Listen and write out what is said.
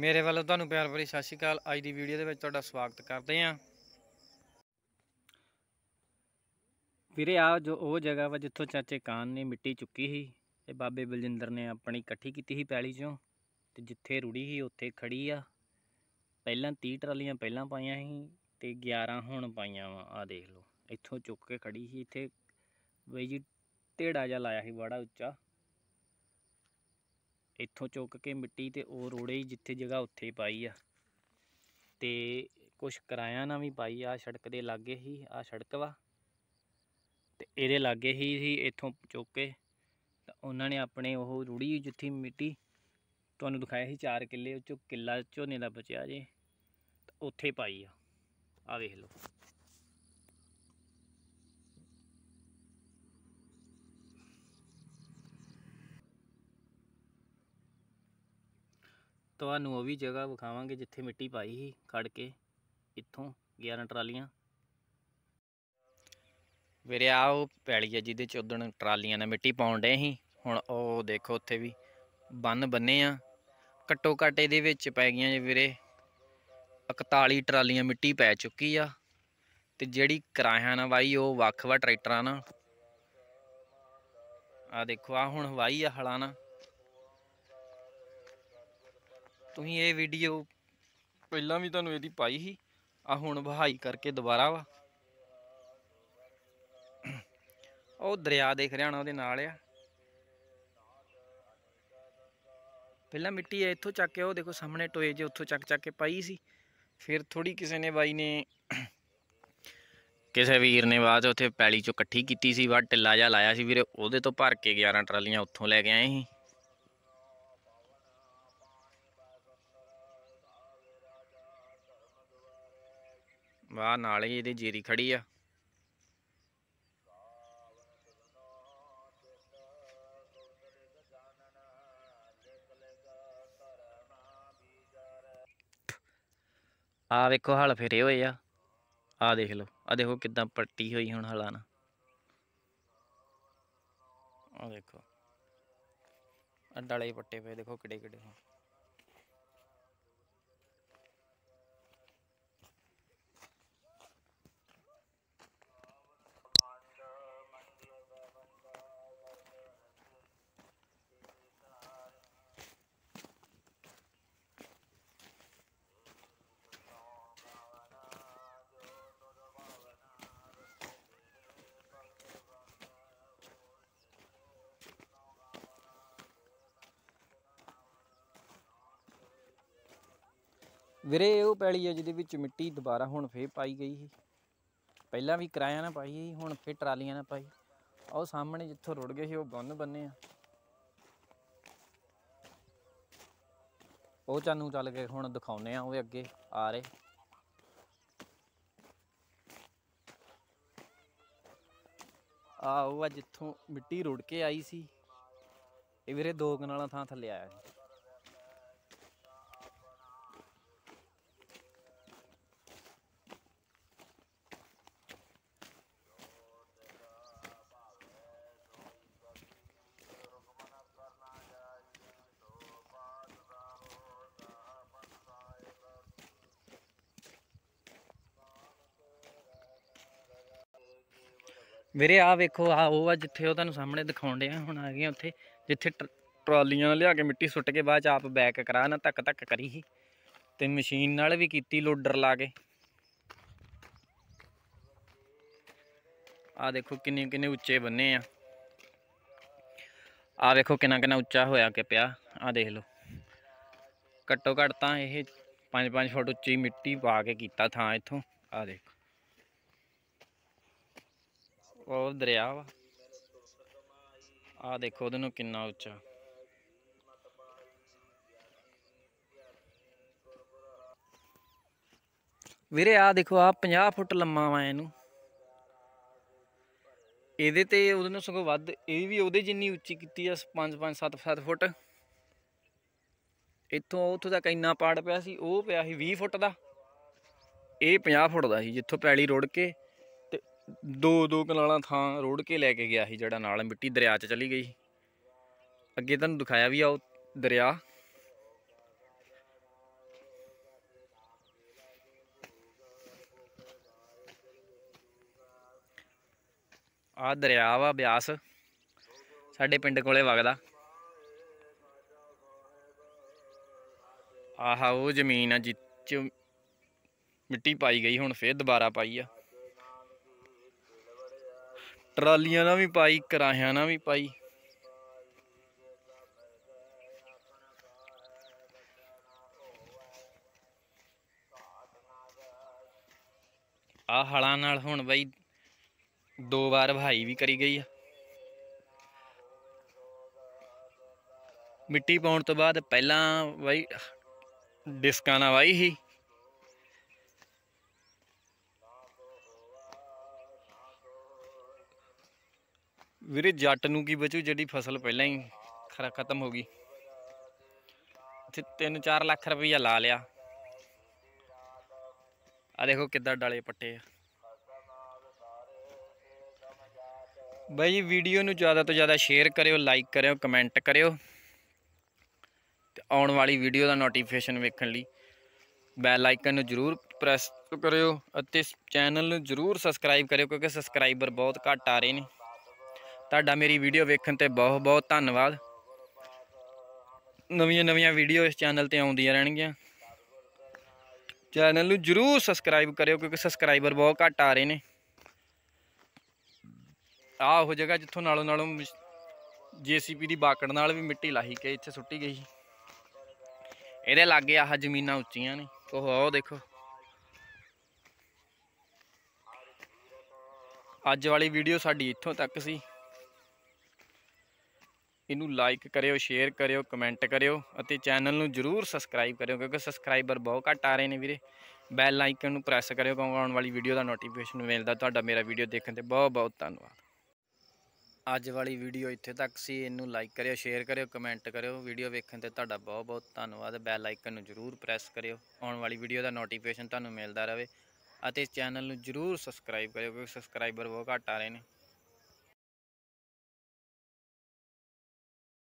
ਮੇਰੇ ਵੱਲੋਂ ਤੁਹਾਨੂੰ ਪਿਆਰ ਭਰੀ ਸਤਿ ਸ਼੍ਰੀ ਅਕਾਲ ਅੱਜ ਦੀ ਵੀਡੀਓ ਦੇ ਵਿੱਚ ਤੁਹਾਡਾ ਸਵਾਗਤ ਕਰਦੇ ਆਂ ਵੀਰੇ ਆ ਜੋ ਉਹ ਜਗ੍ਹਾ ਵਾ ਜਿੱਥੋਂ ਚਾਚੇ ਕਾਨ ਨੇ ਮਿੱਟੀ ਚੁੱਕੀ ਸੀ ਤੇ ਬਾਬੇ ਬਲਜਿੰਦਰ ਨੇ ਆਪਣੀ ਇਕੱਠੀ ਕੀਤੀ ਸੀ ਪੈਲੀ ਚੋਂ ਤੇ ਜਿੱਥੇ ਰੁੜੀ ਸੀ ਉੱਥੇ ਖੜੀ ਆ ਪਹਿਲਾਂ 30 ਟਰਾਲੀਆਂ ਪਹਿਲਾਂ ਪਾਈਆਂ ਸੀ ਤੇ 11 ਹੁਣ ਪਾਈਆਂ ਵਾ ਆ ਦੇਖ ਲਓ ਇੱਥੋਂ ਚੁੱਕ ਕੇ ਖੜੀ ਸੀ ਇੱਥੇ ਬਈ ਜੀ ਢੇੜਾ ਜਿਹਾ ਲਾਇਆ ਸੀ ਬੜਾ ਉੱਚਾ ਇੱਥੋਂ ਚੁੱਕ ਕੇ ਮਿੱਟੀ ਤੇ ਉਹ ਰੋੜੇ ਹੀ ਜਿੱਥੇ ਜਗ੍ਹਾ ਉੱਥੇ ਪਾਈ ਆ ਤੇ ਕੁਛ ਕਿਰਾਇਆ ਨਾ ਵੀ ਪਾਈ ਆ ਸੜਕ ਦੇ ਲਾਗੇ ਹੀ ਆ ਸੜਕ ਵਾ ਤੇ ਇਹਦੇ ਲਾਗੇ ਹੀ ਸੀ ਇੱਥੋਂ ਚੁੱਕ ਕੇ ਤਾਂ ਉਹਨਾਂ ਨੇ ਆਪਣੇ ਉਹ ਰੂੜੀ ਜਿੱਥੇ ਮਿੱਟੀ ਤੁਹਾਨੂੰ ਦਿਖਾਇਆ ਸੀ 4 ਕਿੱਲੇ ਉਹ ਚੋਂ ਕਿੱਲਾ ਝੋਨੇ ਦਾ ਬਚਿਆ ਜੇ ਉੱਥੇ ਪਾਈ ਆ ਆ ਵੇਖ ਲਓ ਤੁਹਾਨੂੰ ਉਹ ਵੀ ਜਗ੍ਹਾ ਵਿਖਾਵਾਂਗੇ ਜਿੱਥੇ ਮਿੱਟੀ ਪਾਈ ਸੀ ਖੜ ਕੇ ਇੱਥੋਂ 11 ਟਰਾਲੀਆਂ ਵੀਰੇ ਆਹ ਉਹ ਪੈਲੀ ਹੈ ਜਿਹਦੇ ਚ ਟਰਾਲੀਆਂ ਨਾਲ ਮਿੱਟੀ ਪਾਉਣ ਦੇ ਸੀ ਹੁਣ ਉਹ ਦੇਖੋ ਉੱਥੇ ਵੀ ਬੰਨ ਬੰਨੇ ਆ ਕਟੋ ਕਾਟੇ ਦੇ ਵਿੱਚ ਪੈ ਗਈਆਂ ਜੀ ਵੀਰੇ 41 ਟਰਾਲੀਆਂ ਮਿੱਟੀ ਪੈ ਚੁੱਕੀ ਆ ਤੇ ਜਿਹੜੀ ਕਰਾਇਆ ਨਾ ਵਾਈ ਉਹ ਵੱਖ-ਵੱਖ ਟਰੈਕਟਰਾਂ ਨਾਲ ਆ ਦੇਖੋ ਆ ਹੁਣ ਵਾਈ ਆ ਹਲਾਣਾ ਤੁਸੀਂ ਇਹ ਵੀਡੀਓ ਪਹਿਲਾਂ ਵੀ ਤੁਹਾਨੂੰ ਇਹਦੀ ਪਾਈ ਸੀ ਆ ਹੁਣ ਵਹਾਈ ਕਰਕੇ ਦੁਬਾਰਾ ਵਾ ਉਹ ਦਰਿਆ ਦੇਖ ਰਿਹਾ ਹਣਾ ਉਹਦੇ ਨਾਲ ਆ ਪਹਿਲਾਂ ਮਿੱਟੀ ਇੱਥੋਂ ਚੱਕ ਕੇ ਉਹ ਦੇਖੋ ਸਾਹਮਣੇ ਟੋਏ ਜੇ ਉੱਥੋਂ ਚੱਕ ਚੱਕ ਕੇ ਪਾਈ ਸੀ ਫਿਰ ਥੋੜੀ ਕਿਸੇ ਨੇ ਬਾਈ ਨੇ ਕਿਸੇ ਵੀਰ ਨੇ ਬਾਅਦ ਉੱਥੇ ਪੈਲੀ ਚੋਂ ਇਕੱਠੀ ਕੀਤੀ ਸੀ ਬਾ ਟਿੱਲਾ ਜਾ ਲਾਇਆ ਸੀ ਵੀਰੇ ਉਹਦੇ ਤੋਂ ਭਰ ਕੇ 11 ਟਰਾਲੀਆਂ ਉੱਥੋਂ ਲੈ ਕੇ ਆਏ ਸੀ ਵਾਹ ਨਾਲ ਹੀ ਇਹਦੀ ਜੀਰੀ ਖੜੀ ਆ ਆ ਵੇਖੋ ਹਲ ਫੇਰੇ ਹੋਏ ਆ ਆ ਦੇਖ ਲਓ ਆ ਦੇਖੋ ਕਿਦਾਂ ਪੱਟੀ ਹੋਈ ਹੁਣ ਹਲਾਂ ਨਾਲ ਆ ਦੇਖੋ ਅੱਡਾਲੇ ਪੱਟੇ ਪਏ ਦੇਖੋ ਕਿੱਡੇ ਕਿੜੇ ਵੀਰੇ ਉਹ ਪੈਲੀ ਹੈ ਜਿਹਦੇ ਵਿੱਚ ਮਿੱਟੀ ਦੁਬਾਰਾ ਹੁਣ ਫੇਰ ਪਾਈ ਗਈ ਸੀ ਪਹਿਲਾਂ ਵੀ ਕਿਰਾਇਆ ਨਾ ਪਾਈ ਸੀ ਹੁਣ ਫੇਰ ਟਰਾਲੀਆਂ ਨਾ ਪਾਈ ਉਹ ਸਾਹਮਣੇ ਜਿੱਥੋਂ ਰੁੜ ਗਏ ਸੀ ਉਹ ਗੁੰਨ ਬੰਨੇ ਆ ਉਹ ਚਾਨੂ ਚੱਲ ਕੇ ਹੁਣ ਦਿਖਾਉਨੇ ਆ ਉਹ ਅੱਗੇ ਆ ਰਹੇ ਆ ਉਹ ਆ ਜਿੱਥੋਂ ਮਿੱਟੀ ਰੁੜ ਕੇ ਆਈ ਸੀ ਇਹ ਵੀਰੇ ਦੋ ਕਨਾਲਾਂ ਥਾਂ ਥੱਲੇ ਆਇਆ ਸੀ ਵੀਰੇ ਆ ਵੇਖੋ ਆ ਉਹ ਆ ਜਿੱਥੇ ਉਹ ਤੁਹਾਨੂੰ ਸਾਹਮਣੇ ਦਿਖਾਉਣ ਡਿਆ ਹੁਣ ਆ ਗਏ ਉੱਥੇ ਜਿੱਥੇ ਟਰਾਲੀਆਂ ਲਿਆ ਕੇ ਮਿੱਟੀ ਸੁੱਟ ਕੇ ਬਾਅਦ ਚ ਆਪ ਬੈਕ ਕਰਾ ਨਾ ਧੱਕ ਧੱਕ ਕਰੀ ਸੀ ਤੇ ਮਸ਼ੀਨ ਨਾਲ ਵੀ ਕੀਤੀ ਲੋਡਰ ਲਾ ਕੇ ਆ ਦੇਖੋ ਕਿੰਨੇ ਕਿੰਨੇ ਉੱਚੇ ਬੰਨੇ ਆ ਆ ਵੇਖੋ ਕਿੰਨਾ ਕਿੰਨਾ ਉੱਚਾ ਹੋਇਆ ਕਿ ਪਿਆ ਆ ਦੇਖ ਲਓ ਘੱਟੋ ਘੱਟ ਤਾਂ ਇਹ 5-5 ਫੁੱਟ ਉੱਚੀ ਮਿੱਟੀ ਪਾ ਕੇ ਕੀਤਾ ਥਾਂ ਇੱਥੋਂ ਆ ਦੇਖੋ ਉਹ ਦਰਿਆ ਵਾ ਆ ਦੇਖੋ ਉਹਦੇ ਨੂੰ ਕਿੰਨਾ ਉੱਚਾ ਵੀਰੇ ਆ ਦੇਖੋ ਆ 50 ਫੁੱਟ ਲੰਮਾ ਵਾ ਇਹਨੂੰ ਇਹਦੇ ਤੇ ਉਹਦੇ ਨੂੰ ਸਗੋਂ ਵੱਧ ਇਹ ਵੀ ਉਹਦੇ ਜਿੰਨੀ ਉੱਚੀ ਕੀਤੀ ਆ 5 5 7 7 ਫੁੱਟ ਇੱਥੋਂ ਉੱਥੋਂ ਤੱਕ ਇੰਨਾ ਪਾੜ ਪਿਆ ਸੀ ਉਹ ਪਿਆ ਸੀ 20 ਫੁੱਟ ਦਾ ਇਹ 50 ਫੁੱਟ ਦਾ ਸੀ ਜਿੱਥੋਂ ਪੈਲੀ ਰੋੜ ਕੇ ਦੋ ਦੋ ਕਨਾਲਾਂ ਥਾਂ ਰੋੜ ਕੇ ਲੈ ਕੇ ਗਿਆ ਸੀ ਜਿਹੜਾ ਨਾਲ ਮਿੱਟੀ ਦਰਿਆ 'ਚ ਚਲੀ ਗਈ ਅੱਗੇ ਤੁਹਾਨੂੰ ਦਿਖਾਇਆ ਵੀ ਆ ਉਹ ਦਰਿਆ ਆ ਦਰਿਆ ਵਾ ਬਿਆਸ ਸਾਡੇ ਪਿੰਡ ਕੋਲੇ ਵਗਦਾ ਆਹਾ ਉਹ ਜ਼ਮੀਨ ਆ ਜਿੱਚ ਮਿੱਟੀ ਪਾਈ ਗਈ ਹੁਣ ਫੇਰ ਦੁਬਾਰਾ ਪਾਈ ਆ ਟਰਾਲੀਆਂ ਨਾਲ ਵੀ ਪਾਈ ਕਰਾਹਿਆਂ ਨਾਲ ਵੀ ਪਾਈ ਆ ਹਲਾਂ ਨਾਲ ਹੁਣ ਬਈ ਦੋ ਵਾਰ ਭਾਈ ਵੀ ਕਰੀ ਗਈ ਆ ਮਿੱਟੀ ਪਾਉਣ ਤੋਂ ਬਾਅਦ ਪਹਿਲਾਂ ਬਈ ਡਿਸਕਾਂ ਨਾਲ ਵਾਈ ਸੀ ਵੀਰੇ ਜੱਟ ਨੂੰ ਕੀ ਬਚੂ ਜਿਹੜੀ ਫਸਲ ਪਹਿਲਾਂ ਹੀ ਖਰਾ ਖਤਮ ਹੋ ਗਈ ਇੱਥੇ 3-4 ਲੱਖ ਰੁਪਈਆ ਲਾ ਲਿਆ ਆ ਦੇਖੋ ਕਿੱਦਾਂ ਡਾਲੇ ਪੱਟੇ ਆ ਬਈ ਵੀਡੀਓ ਨੂੰ ਜ਼ਿਆਦਾ ਤੋਂ ਜ਼ਿਆਦਾ ਸ਼ੇਅਰ ਕਰਿਓ ਲਾਈਕ ਕਰਿਓ ਕਮੈਂਟ ਕਰਿਓ ਤੇ ਆਉਣ ਵਾਲੀ ਵੀਡੀਓ ਦਾ ਨੋਟੀਫਿਕੇਸ਼ਨ ਵੇਖਣ ਲਈ ਬੈਲ ਆਈਕਨ ਨੂੰ ਜ਼ਰੂਰ ਪ੍ਰੈਸ ਕਰਿਓ ਅਤੇ ਚੈਨਲ ਨੂੰ ਜ਼ਰੂਰ ਸਬਸਕ੍ਰਾਈਬ ਕਰਿਓ ਕਿਉਂਕਿ ਸਬਸਕ੍ਰਾਈਬਰ ਬਹੁਤ ਘੱਟ ਆ ਰਹੇ ਨੇ ਤੁਹਾਡਾ ਮੇਰੀ ਵੀਡੀਓ ਵੇਖਣ ਤੇ ਬਹੁਤ ਬਹੁਤ ਧੰਨਵਾਦ ਨਵੀਆਂ ਨਵੀਆਂ ਵੀਡੀਓ ਇਸ ਚੈਨਲ ਤੇ ਆਉਂਦੀਆਂ ਰਹਿਣਗੀਆਂ ਚੈਨਲ ਨੂੰ ਜਰੂਰ ਸਬਸਕ੍ਰਾਈਬ ਕਰਿਓ ਕਿਉਂਕਿ ਸਬਸਕ੍ਰਾਈਬਰ ਬਹੁਤ ਘੱਟ ਆ ਰਹੇ ਨੇ ਆ ਉਹ ਜਗ੍ਹਾ ਜਿੱਥੋਂ ਨਾਲੋਂ ਨਾਲੋਂ ਜੀਸੀਪੀ ਦੀ ਬਾਕੜ ਨਾਲ ਵੀ ਮਿੱਟੀ ਲਾਹੀ ਕੇ ਇੱਥੇ ਸੁੱਟੀ ਗਈ ਇਹਦੇ ਲਾਗੇ ਆਹ ਜ਼ਮੀਨਾਂ ਉੱਚੀਆਂ ਨੇ ਉਹ ਆਓ ਦੇਖੋ ਅੱਜ ਵਾਲੀ ਵੀਡੀਓ ਸਾਡੀ ਇੱਥੋਂ ਤੱਕ ਸੀ ਇਹਨੂੰ ਲਾਈਕ ਕਰਿਓ ਸ਼ੇਅਰ ਕਰਿਓ ਕਮੈਂਟ ਕਰਿਓ ਅਤੇ ਚੈਨਲ ਨੂੰ ਜਰੂਰ ਸਬਸਕ੍ਰਾਈਬ ਕਰਿਓ ਕਿਉਂਕਿ ਸਬਸਕ੍ਰਾਈਬਰ ਬਹੁਤ ਘੱਟ ਆ ਰਹੇ ਨੇ ਵੀਰੇ ਬੈਲ ਆਈਕਨ ਨੂੰ ਪ੍ਰੈਸ ਕਰਿਓ ਕਿਉਂਕਿ ਆਉਣ ਵਾਲੀ ਵੀਡੀਓ ਦਾ ਨੋਟੀਫਿਕੇਸ਼ਨ ਮਿਲਦਾ ਤੁਹਾਡਾ ਮੇਰਾ ਵੀਡੀਓ ਦੇਖਣ ਤੇ ਬਹੁਤ ਬਹੁਤ ਧੰਨਵਾਦ ਅੱਜ ਵਾਲੀ ਵੀਡੀਓ ਇੱਥੇ ਤੱਕ ਸੀ ਇਹਨੂੰ ਲਾਈਕ ਕਰਿਓ ਸ਼ੇਅਰ ਕਰਿਓ ਕਮੈਂਟ ਕਰਿਓ ਵੀਡੀਓ ਵੇਖਣ ਤੇ ਤੁਹਾਡਾ ਬਹੁਤ ਬਹੁਤ ਧੰਨਵਾਦ ਬੈਲ ਆਈਕਨ ਨੂੰ ਜਰੂਰ ਪ੍ਰੈਸ ਕਰਿਓ ਆਉਣ ਵਾਲੀ ਵੀਡੀਓ ਦਾ ਨੋਟੀਫਿਕੇਸ਼ਨ ਤੁਹਾਨੂੰ ਮਿਲਦਾ ਰਹੇ ਅਤੇ ਚੈਨਲ ਨੂੰ ਜਰੂਰ ਸਬਸਕ੍ਰਾਈਬ ਕਰਿਓ ਕਿਉਂਕਿ ਸਬਸਕ੍ਰਾਈਬਰ ਬਹੁਤ ਘੱਟ ਆ ਰਹੇ ਨੇ